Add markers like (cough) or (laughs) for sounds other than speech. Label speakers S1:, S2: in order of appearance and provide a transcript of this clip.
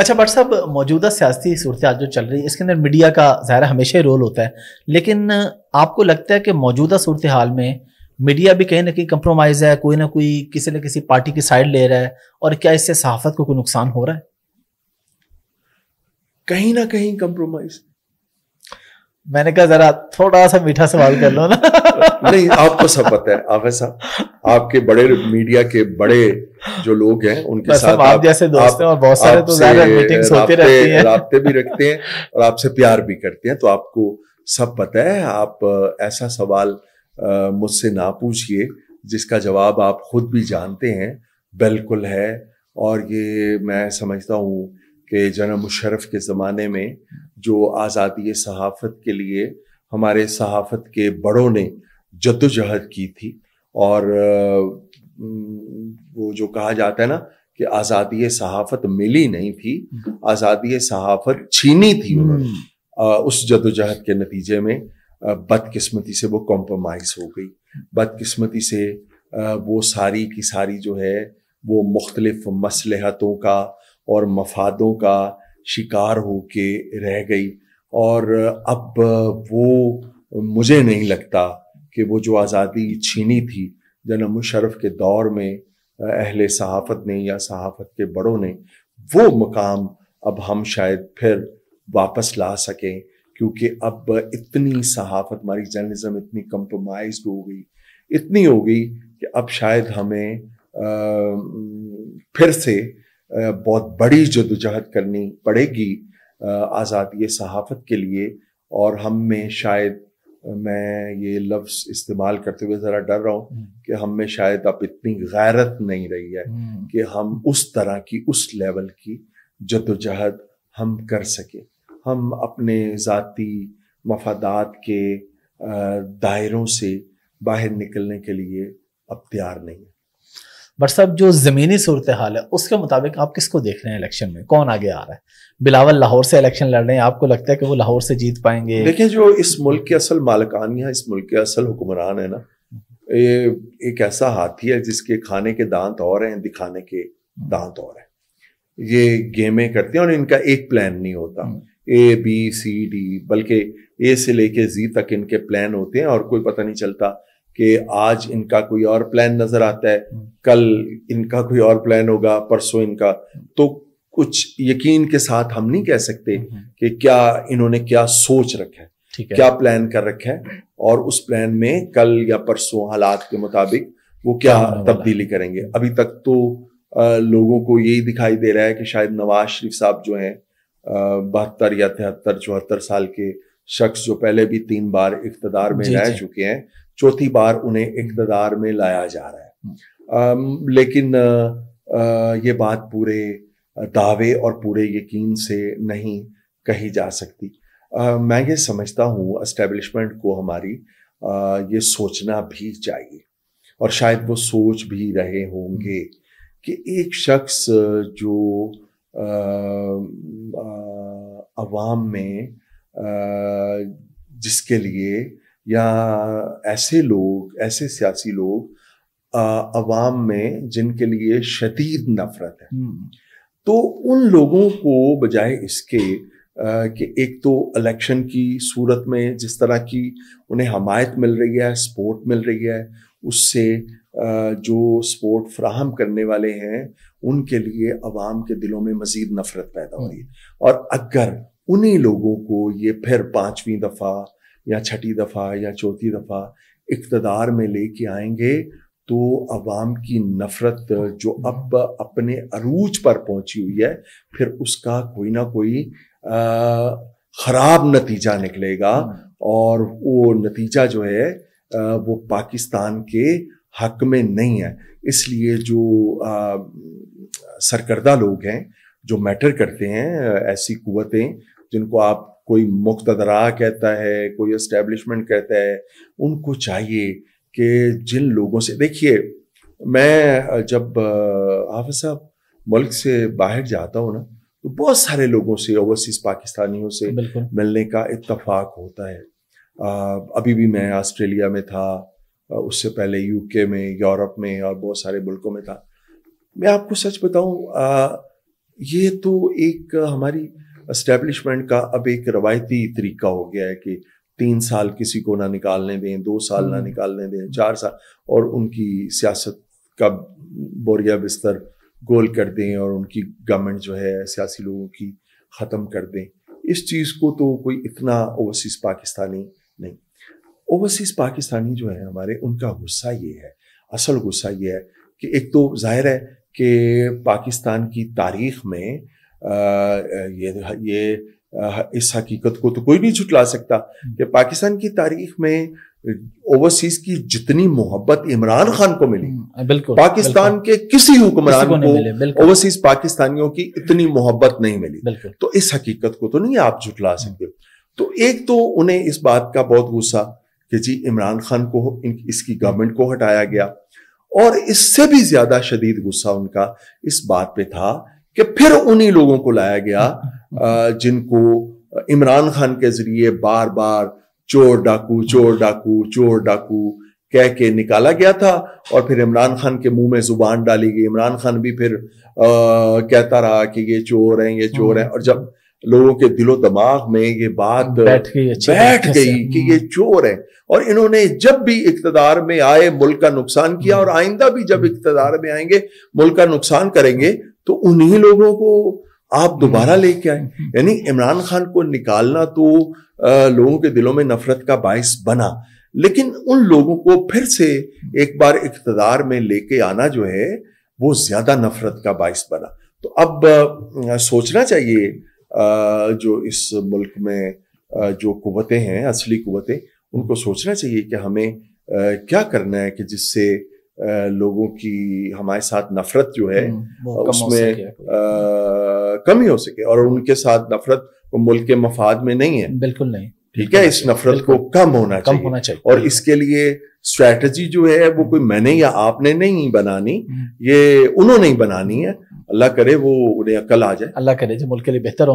S1: अच्छा बट साहब मौजूदा सियासी सूरत जो चल रही है इसके अंदर मीडिया का ज़ाहिर हमेशा ही रोल होता है लेकिन आपको लगता है कि मौजूदा सूरत हाल में मीडिया भी कहीं ना कहीं कंप्रोमाइज़ है कोई ना कोई किसी न किसी पार्टी की साइड ले रहा है और क्या इससे सहाफत को कोई नुकसान हो रहा है कहीं ना कहीं कंप्रोमाइज मैंने कहा जरा थोड़ा सा मीठा सवाल कर लो ना नहीं आपको सब पता है आफे साहब आपके बड़े मीडिया के बड़े जो लोग हैं उनके साथ आप, आप जैसे दोस्त आप, हैं और बहुत सारे तो ज्यादा मीटिंग्स होती रहती हैं राबते भी रखते हैं और आपसे प्यार भी करते हैं तो आपको सब पता है आप ऐसा सवाल मुझसे ना पूछिए जिसका जवाब आप खुद भी जानते हैं बिल्कुल है और ये मैं समझता हूँ कि जना मुशरफ के ज़माने में जो आज़ादी सहाफ़त के लिए हमारे सहाफ़त के बड़ों ने जद्दोजहद की थी और वो जो कहा जाता है ना कि आज़ादी सहाफत मिली नहीं थी आज़ादी सहाफत छीनी थी हम्म। उस जदोजहद के नतीजे में बदकिस्मती से वो कॉम्प्रोमाइज़ हो गई बदकिस्मती से वो सारी की सारी जो है वो मुख्तलिफ मसलहतों का और मफादों का शिकार हो के रह गई और अब वो मुझे नहीं लगता कि वो जो आज़ादी छीनी थी जन मुशरफ के दौर में अहल सहाफ़त ने या सहाफ़त के बड़ों ने वो मकाम अब हम शायद फिर वापस ला सकें क्योंकि अब इतनी सहाफ़त हमारी जर्नलिज़म इतनी कंप्रोमाइज हो गई इतनी हो गई कि अब शायद हमें आ, फिर से आ, बहुत बड़ी जदोजहद करनी पड़ेगी आज़ादी सहाफ़त के लिए और हम में शायद मैं ये लफ्ज इस्तेमाल करते हुए ज़रा डर रहा हूँ हम्म। कि हम में शायद अब इतनी गैरत नहीं रही है हम्म। कि हम उस तरह की उस लेवल की जदोजहद हम कर सकें हम अपने ज़ाती मफादात के दायरों से बाहर निकलने के लिए अब तैयार नहीं है बट साहब जो ज़मीनी सूरत हाल है उसके मुताबिक आप किसको देख रहे हैं इलेक्शन में कौन आगे आ रहा है बिलावल लाहौर से इलेक्शन लड़ रहे हैं आपको लगता है कि वो लाहौर से जीत पाएंगे देखिए जो इस मुल्क के असल मालकान या इस मुल्क के असल हुक्मरान है ना ये एक ऐसा हाथी है जिसके खाने के दांत और हैं दिखाने के दांत और हैं ये गेमें करते हैं और इनका एक प्लान नहीं होता ए बी सी डी बल्कि ए से लेके जी तक इनके प्लान होते हैं और कोई पता नहीं चलता कि आज इनका कोई और प्लान नजर आता है हम्म। कल इनका कोई और प्लान होगा परसों इनका तो कुछ यकीन के साथ हम नहीं कह सकते हम्म, हम्म। कि क्या इन्होंने क्या सोच रखा है क्या प्लान कर रखा है और उस प्लान में कल या परसों हालात के मुताबिक वो क्या तब्दीली करेंगे अभी तक तो लोगों को यही दिखाई दे रहा है कि शायद नवाज शरीफ साहब जो हैं बहत्तर या तिहत्तर चौहत्तर साल के शख्स जो पहले भी तीन बार इकतदार में रह चुके हैं चौथी बार उन्हें इकतदार में लाया जा रहा है लेकिन ये बात पूरे दावे और पूरे यकीन से नहीं कही जा सकती मैं ये समझता हूँ एस्टेब्लिशमेंट को हमारी ये सोचना भी चाहिए और शायद वो सोच भी रहे होंगे कि एक शख्स जो आवाम में आ, जिसके लिए या ऐसे लोग ऐसे सियासी लोग अवाम में जिनके लिए शदीद नफरत है हम्म। तो उन लोगों को बजाय इसके कि एक तो इलेक्शन की सूरत में जिस तरह की उन्हें हमायत मिल रही है सपोर्ट मिल रही है उससे जो सपोर्ट फ्राहम करने वाले हैं उनके लिए अवाम के दिलों में मज़ीद नफरत पैदा हो रही है हम्म। और अगर उन्हीं लोगों को ये फिर पांचवी दफ़ा या छठी दफ़ा या चौथी दफ़ा इकतदार में लेके आएंगे तो अवाम की नफ़रत जो अब अपने अरूज पर पहुंची हुई है फिर उसका कोई ना कोई ख़राब नतीजा निकलेगा हम्म। और वो नतीजा जो है वो पाकिस्तान के हक में नहीं है इसलिए जो सरकर्दा लोग हैं जो मैटर करते हैं ऐसी कुतें जिनको आप कोई मुख्तरा कहता है कोई इस्टेब्लिशमेंट कहता है उनको चाहिए कि जिन लोगों से देखिए मैं जब हाफि साहब मुल्क से बाहर जाता हूँ ना तो बहुत सारे लोगों से ओवरसीज पाकिस्तानियों से मिलने का इतफाक होता है आ, अभी भी मैं ऑस्ट्रेलिया में था उससे पहले यूके में यूरोप में और बहुत सारे मुल्कों में था मैं आपको सच बताऊं ये तो एक हमारी इस्टेब्लिशमेंट का अब एक रवायती तरीका हो गया है कि तीन साल किसी को ना निकालने दें दो साल ना हम्म। निकालने दें चार साल और उनकी सियासत का बोरिया बिस्तर गोल कर दें और उनकी गवर्नमेंट जो है सियासी लोगों की ख़त्म कर दें इस चीज़ को तो कोई इतना ओवरसीज़ पाकिस्तानी नहीं ओवरसीज़ पाकिस्तानी जो है हमारे उनका गुस्सा ये है असल गुस्सा ये है कि एक तो जाहिर है कि पाकिस्तान की तारीख में ये ये इस हकीकत को तो कोई नहीं छुटला सकता हम्म। कि पाकिस्तान की तारीख में ओवरसीज की जितनी मोहब्बत इमरान खान को मिली हम्म, बिल्कुल पाकिस्तान बिल्कुल, के किसी हुक्मरान को ओवरसीज पाकिस्तानियों की इतनी मोहब्बत नहीं मिली तो इस हकीकत को तो नहीं आप झुटला हम्म। सकते तो एक तो उन्हें इस बात का बहुत गुस्सा कि जी इमरान खान को इसकी गवर्नमेंट को हटाया गया और इससे भी ज्यादा शदीद गुस्सा उनका इस बात पे था कि फिर उन्हीं लोगों को लाया गया (laughs) जिनको इमरान खान के जरिए बार बार चोर डाकू चोर डाकू चोर डाकू कह के निकाला गया था और फिर इमरान खान के मुंह में जुबान डाली गई इमरान खान भी फिर आ, कहता रहा कि ये चोर हैं ये चोर हैं हम्म। और जब लोगों के दिलो दिमाग में ये बात बैठ गई बैठ गई कि ये हम्म। चोर हैं और इन्होंने जब भी इकतदार में आए मुल्क का नुकसान किया हम्म। और आइंदा भी जब इकतदार में आएंगे मुल्क का नुकसान करेंगे तो उन्हीं लोगों को आप हम्म। दोबारा लेके आए यानी इमरान खान को निकालना तो लोगों के दिलों में नफरत का बायस बना लेकिन उन लोगों को फिर से एक बार इकतदार में लेके आना जो है वो ज्यादा नफरत का बायस बना तो अब सोचना चाहिए जो इस मुल्क में जो कुवतें हैं असली कुवतें उनको सोचना चाहिए कि हमें क्या करना है कि जिससे लोगों की हमारे साथ नफरत जो है हम्म, उसमें कमी हो सके और उनके साथ नफरत को मुल्क के मफाद में नहीं है बिल्कुल नहीं ठीक है इस नफरत को कम होना कम चाहिए। होना चाहिए और इसके लिए स्ट्रेटजी जो है वो कोई हम्म। मैंने या आपने नहीं बनानी हम्म। ये उन्होंने ही बनानी है अल्लाह करे वो उन्हें अकल आ जाए अल्लाह करे जो मुल्क के लिए बेहतर हो